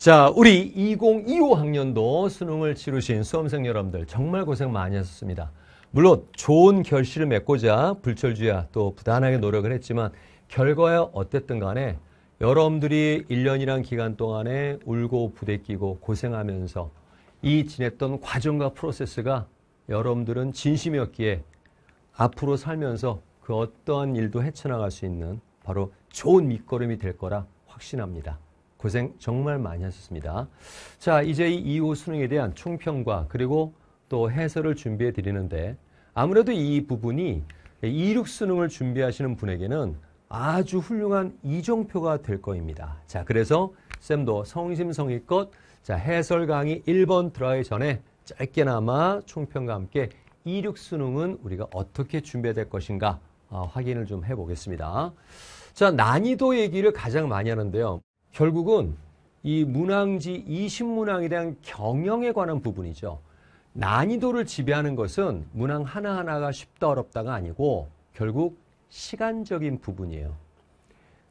자, 우리 2025 학년도 수능을 치르신 수험생 여러분들 정말 고생 많이 하셨습니다. 물론 좋은 결실을 맺고자 불철주야 또 부단하게 노력을 했지만 결과야 어땠든 간에 여러분들이 1년이란 기간 동안에 울고 부대끼고 고생하면서 이 지냈던 과정과 프로세스가 여러분들은 진심이었기에 앞으로 살면서 그 어떠한 일도 헤쳐나갈 수 있는 바로 좋은 밑거름이 될 거라 확신합니다. 고생 정말 많이 하셨습니다. 자, 이제 이 2호 수능에 대한 총평과 그리고 또 해설을 준비해 드리는데 아무래도 이 부분이 26 수능을 준비하시는 분에게는 아주 훌륭한 이정표가 될겁니다 자, 그래서 쌤도 성심성의껏 자, 해설 강의 1번 들어가기 전에 짧게나마 총평과 함께 26 수능은 우리가 어떻게 준비해야 될 것인가 어, 확인을 좀 해보겠습니다. 자, 난이도 얘기를 가장 많이 하는데요. 결국은 이 문항지 이신문항에 대한 경영에 관한 부분이죠. 난이도를 지배하는 것은 문항 하나하나가 쉽다 어렵다가 아니고 결국 시간적인 부분이에요.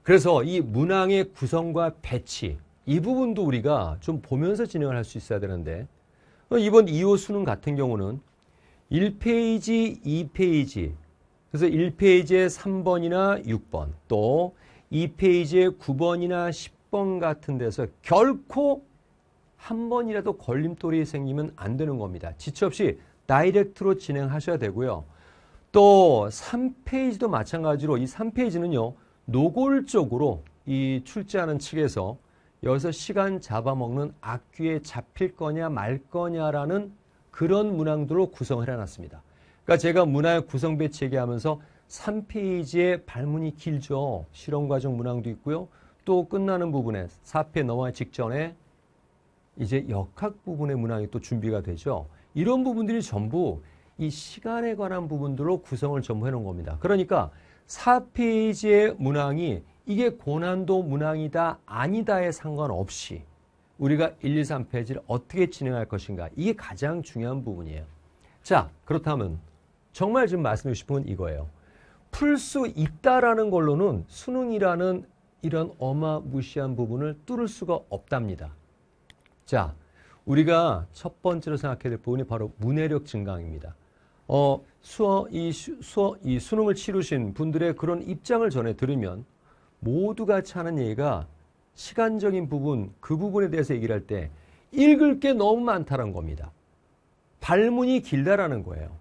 그래서 이 문항의 구성과 배치 이 부분도 우리가 좀 보면서 진행을 할 수 있어야 되는데 이번 2호 수능 같은 경우는 1페이지, 2페이지 그래서 1페이지에 3번이나 6번 또 2페이지에 9번이나 10번 학번 같은 데서 결코 한 번이라도 걸림돌이 생기면 안 되는 겁니다. 지체 없이 다이렉트로 진행하셔야 되고요. 또 3페이지도 마찬가지로 이 3페이지는요. 노골적으로 이 출제하는 측에서 여기서 시간 잡아먹는 악귀에 잡힐 거냐 말 거냐라는 그런 문항들로 구성을 해놨습니다. 그러니까 제가 문항의 구성 배치 얘기하면서 3페이지에 발문이 길죠. 실험과정 문항도 있고요. 또 끝나는 부분에 4패 넘어가 직전에 이제 역학 부분의 문항이 또 준비가 되죠. 이런 부분들이 전부 이 시간에 관한 부분들로 구성을 전부 해놓은 겁니다. 그러니까 4페이지의 문항이 이게 고난도 문항이다 아니다에 상관없이 우리가 1, 2, 3페이지를 어떻게 진행할 것인가 이게 가장 중요한 부분이에요. 자 그렇다면 정말 지금 말씀드리고 싶은 건 이거예요. 풀 수 있다라는 걸로는 수능이라는 이런 어마무시한 부분을 뚫을 수가 없답니다. 자, 우리가 첫 번째로 생각해야 될 부분이 바로 문해력 증강입니다. 어, 수어, 이, 수어, 이 수능을 치르신 분들의 그런 입장을 전해 들으면 모두 같이 하는 얘기가 시간적인 부분, 그 부분에 대해서 얘기를 할 때 읽을 게 너무 많다는 겁니다. 발문이 길다라는 거예요.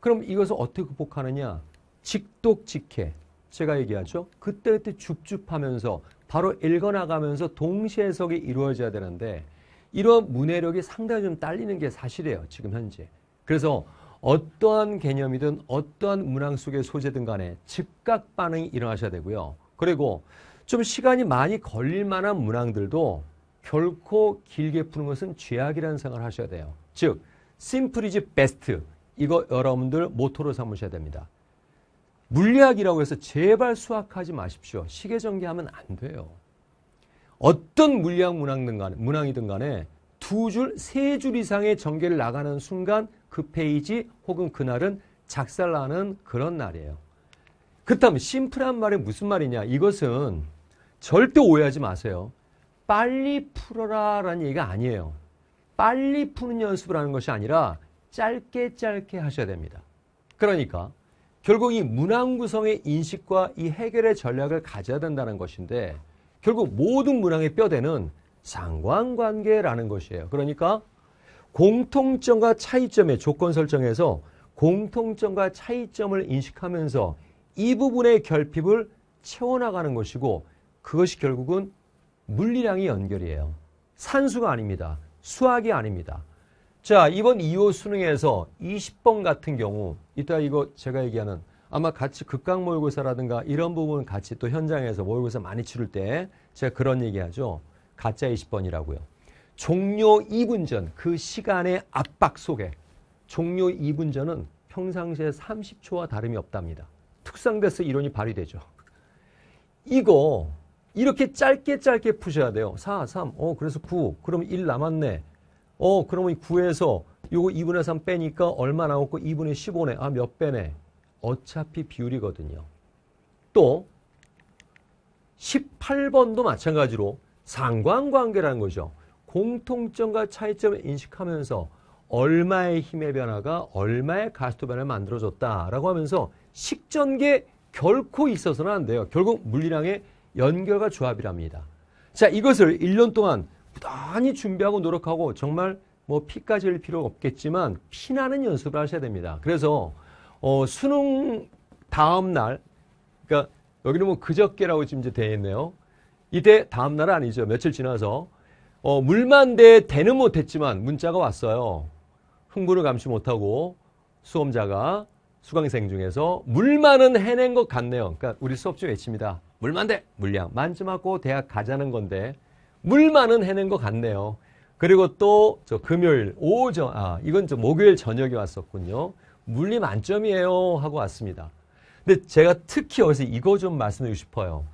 그럼 이것을 어떻게 극복하느냐? 직독직해. 제가 얘기하죠. 그때그때 줍줍하면서 바로 읽어나가면서 동시 해석이 이루어져야 되는데 이런 문해력이 상당히 좀 딸리는 게 사실이에요. 지금 현재. 그래서 어떠한 개념이든 어떠한 문항 속의 소재든 간에 즉각 반응이 일어나셔야 되고요. 그리고 좀 시간이 많이 걸릴 만한 문항들도 결코 길게 푸는 것은 죄악이라는 생각을 하셔야 돼요. 즉, simple is best. 이거 여러분들 모토로 삼으셔야 됩니다. 물리학이라고 해서 제발 수학하지 마십시오. 시계전개하면 안 돼요. 어떤 물리학 문항이든 간에, 문항이든 간에 두 줄, 세 줄 이상의 전개를 나가는 순간 그 페이지 혹은 그날은 작살나는 그런 날이에요. 그렇다면 심플한 말이 무슨 말이냐? 이것은 절대 오해하지 마세요. 빨리 풀어라 라는 얘기가 아니에요. 빨리 푸는 연습을 하는 것이 아니라 짧게 짧게 하셔야 됩니다. 그러니까 결국 이 문항 구성의 인식과 이 해결의 전략을 가져야 된다는 것인데 결국 모든 문항의 뼈대는 상관관계라는 것이에요. 그러니까 공통점과 차이점의 조건 설정에서 공통점과 차이점을 인식하면서 이 부분의 결핍을 채워나가는 것이고 그것이 결국은 물리량이 연결이에요. 산수가 아닙니다. 수학이 아닙니다. 자, 이번 2호 수능에서 20번 같은 경우 이따 이거 제가 얘기하는 아마 같이 극강 모의고사라든가 이런 부분 같이 또 현장에서 모의고사 많이 치를 때 제가 그런 얘기하죠. 가짜 20번이라고요. 종료 2분 전 그 시간의 압박 속에 종료 2분 전은 평상시에 30초와 다름이 없답니다. 특성돼서 이론이 발휘되죠. 이거 이렇게 짧게 짧게 푸셔야 돼요. 4, 3, 5, 그래서 9, 그럼 1 남았네. 어, 그러면 9에서 요거 2분의 3 빼니까 얼마 나왔고 2분의 15네. 아, 몇 배네. 어차피 비율이거든요. 또 18번도 마찬가지로 상관관계라는 거죠. 공통점과 차이점을 인식하면서 얼마의 힘의 변화가 얼마의 가스도 변화를 만들어줬다라고 하면서 식전계 결코 있어서는 안 돼요. 결국 물리량의 연결과 조합이랍니다. 자, 이것을 1년 동안 부단히 준비하고 노력하고 정말 뭐 피까지 흘릴 필요 없겠지만 피나는 연습을 하셔야 됩니다. 그래서 어, 수능 다음 날 그러니까 여기는 뭐 그저께라고 지금 이제 되어 있네요. 이때 다음 날 아니죠. 며칠 지나서 어, 물만대 대는 못했지만 문자가 왔어요. 흥분을 감시 못하고 수험자가 수강생 중에서 물만은 해낸 것 같네요. 그러니까 우리 수업 중 외칩니다. 물만대 물량 만점하고 대학 가자는 건데 물만은 해낸 것 같네요. 그리고 또 저 금요일 오전 아 이건 저 목요일 저녁에 왔었군요. 물리 만점이에요 하고 왔습니다. 근데 제가 특히 여기서 이거 좀 말씀드리고 싶어요.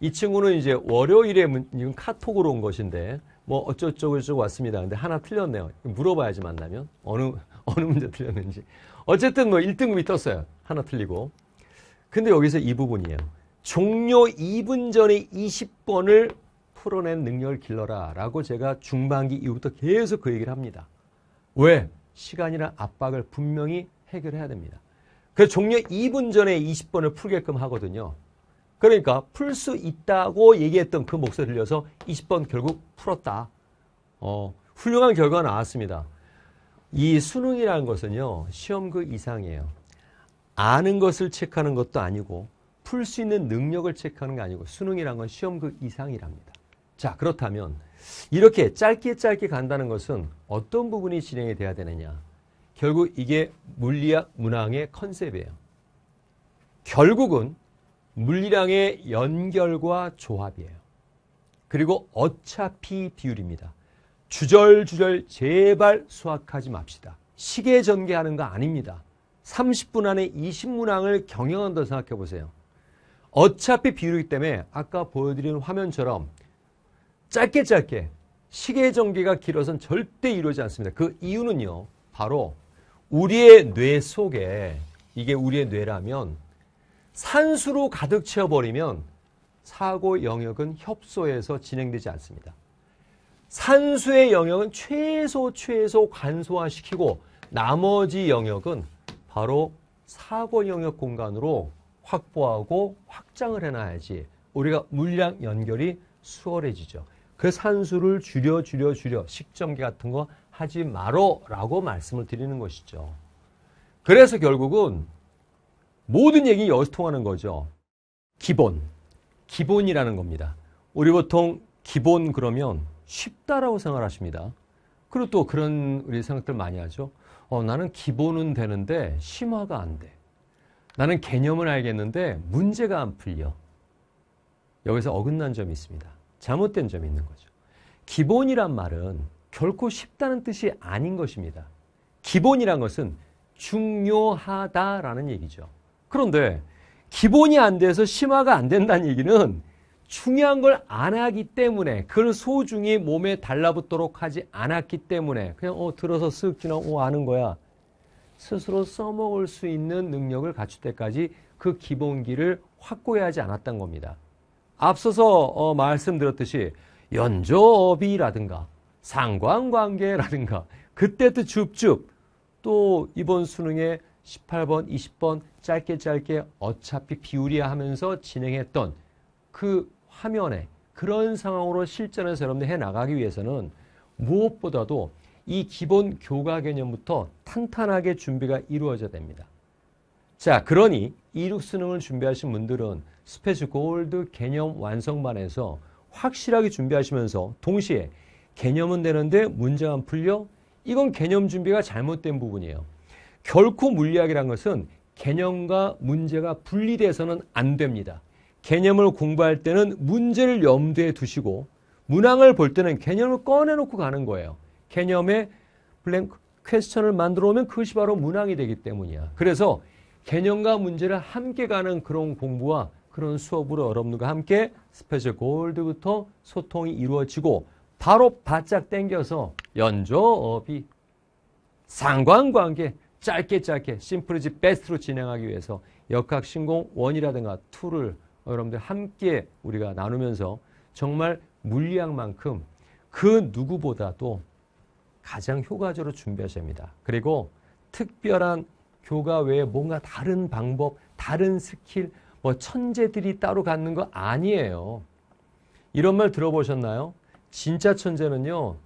이 친구는 이제 월요일에 문, 이 카톡으로 온 것인데 뭐 어쩌고저쩌고 왔습니다. 근데 하나 틀렸네요. 물어봐야지 만나면 어느 어느 문제 틀렸는지. 어쨌든 뭐 1등급이 떴어요. 하나 틀리고. 근데 여기서 이 부분이에요. 종료 2분 전에 20번을 풀어낸 능력을 길러라 라고 제가 중반기 이후부터 계속 그 얘기를 합니다. 왜? 시간이나 압박을 분명히 해결해야 됩니다. 그 종료 2분 전에 20번을 풀게끔 하거든요. 그러니까 풀 수 있다고 얘기했던 그 목소리 들려서 20번 결국 풀었다. 어, 훌륭한 결과가 나왔습니다. 이 수능이라는 것은요, 시험 그 이상이에요. 아는 것을 체크하는 것도 아니고, 풀 수 있는 능력을 체크하는 게 아니고, 수능이란 건 시험 그 이상이랍니다. 자, 그렇다면 이렇게 짧게 짧게 간다는 것은 어떤 부분이 진행이 돼야 되느냐. 결국 이게 물리학 문항의 컨셉이에요. 결국은 물리량의 연결과 조합이에요. 그리고 어차피 비율입니다. 주절주절 제발 수확하지 맙시다. 시계 전개하는 거 아닙니다. 30분 안에 20문항을 경영한다고 생각해 보세요. 어차피 비율이기 때문에 아까 보여드린 화면처럼 짧게 짧게 시계의 전개가 길어선 절대 이루어지지 않습니다. 그 이유는요. 바로 우리의 뇌 속에 이게 우리의 뇌라면 산수로 가득 채워버리면 사고 영역은 협소해서 진행되지 않습니다. 산수의 영역은 최소 최소 간소화시키고 나머지 영역은 바로 사고 영역 공간으로 확보하고 확장을 해놔야지 우리가 물량 연결이 수월해지죠. 그 산수를 줄여 줄여 줄여 식점기 같은 거 하지 마로라고 말씀을 드리는 것이죠. 그래서 결국은 모든 얘기 여기서 통하는 거죠. 기본, 기본이라는 겁니다. 우리 보통 기본 그러면 쉽다라고 생각하십니다. 그리고 또 그런 우리 생각들 많이 하죠. 어, 나는 기본은 되는데 심화가 안 돼. 나는 개념은 알겠는데 문제가 안 풀려. 여기서 어긋난 점이 있습니다. 잘못된 점이 있는 거죠. 기본이란 말은 결코 쉽다는 뜻이 아닌 것입니다. 기본이란 것은 중요하다라는 얘기죠. 그런데 기본이 안 돼서 심화가 안 된다는 얘기는 중요한 걸 안 하기 때문에 그걸 소중히 몸에 달라붙도록 하지 않았기 때문에 그냥 어 들어서 쓱 지나 오 어, 아는 거야. 스스로 써먹을 수 있는 능력을 갖출 때까지 그 기본기를 확고히 하지 않았던 겁니다. 앞서서 어, 말씀드렸듯이 연조비라든가 상관관계라든가 그때도 줍줍 또 이번 수능에 18번, 20번 짧게 짧게 어차피 비우리야 하면서 진행했던 그 화면에 그런 상황으로 실전에서 여러분들 해나가기 위해서는 무엇보다도 이 기본 교과 개념부터 탄탄하게 준비가 이루어져야 됩니다. 자, 그러니 이륙 수능을 준비하신 분들은 스페셜 골드 개념 완성만 해서 확실하게 준비하시면서 동시에 개념은 되는데 문제만 풀려? 이건 개념 준비가 잘못된 부분이에요. 결코 물리학이란 것은 개념과 문제가 분리돼서는 안 됩니다. 개념을 공부할 때는 문제를 염두에 두시고 문항을 볼 때는 개념을 꺼내놓고 가는 거예요. 개념의 블랭크 퀘스천을 만들어 오면 그것이 바로 문항이 되기 때문이야. 그래서 개념과 문제를 함께 가는 그런 공부와 그런 수업으로 여러분과 함께 스페셜 골드부터 소통이 이루어지고 바로 바짝 당겨서 연조업이 상관관계 짧게 짧게 심플리지 베스트로 진행하기 위해서 역학신공 원이라든가 툴를 여러분들 함께 우리가 나누면서 정말 물리학만큼 그 누구보다도 가장 효과적으로 준비하셔야 합니다. 그리고 특별한 교가 외에 뭔가 다른 방법, 다른 스킬, 뭐 천재들이 따로 갖는 거 아니에요. 이런 말 들어보셨나요? 진짜 천재는요.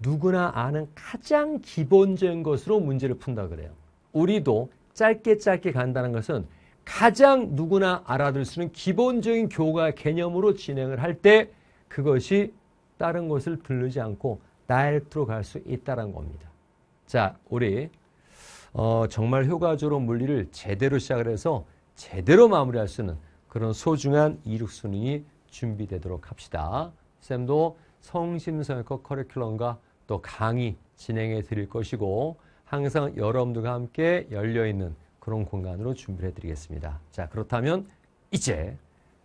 누구나 아는 가장 기본적인 것으로 문제를 푼다 그래요. 우리도 짧게 짧게 간다는 것은 가장 누구나 알아들 수 있는 기본적인 교과 개념으로 진행을 할 때 그것이 다른 것을 들르지 않고 다이렉트로 갈 수 있다는 겁니다. 자, 우리 어, 정말 효과적으로 물리를 제대로 시작을 해서 제대로 마무리할 수 있는 그런 소중한 이륙 순위 준비되도록 합시다. 쌤도 성심성의껏 커리큘럼과 또 강의 진행해 드릴 것이고 항상 여러분들과 함께 열려 있는 그런 공간으로 준비해 드리겠습니다. 자, 그렇다면 이제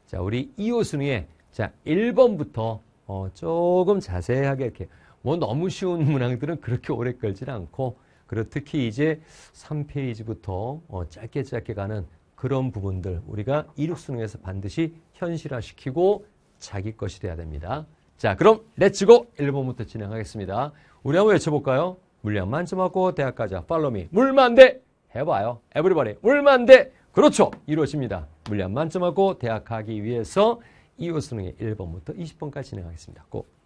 자, 우리 2호 순능에 자, 1번부터 어, 조금 자세하게 이렇게 뭐 너무 쉬운 문항들은 그렇게 오래 걸진 않고 그리고 특히 이제 3페이지부터 어, 짧게 짧게 가는 그런 부분들 우리가 이륙 수능에서 반드시 현실화시키고 자기 것이 돼야 됩니다. 자, 그럼 렛츠고 1번부터 진행하겠습니다. 우리 한번 외쳐볼까요? 물량 만점하고 대학 가자. 팔로미. 물만돼 해봐요. 에브리바디. 물만돼 그렇죠. 이루어집니다. 물량 만점하고 대학 가기 위해서 이호 수능의 1번부터 20번까지 진행하겠습니다. 고!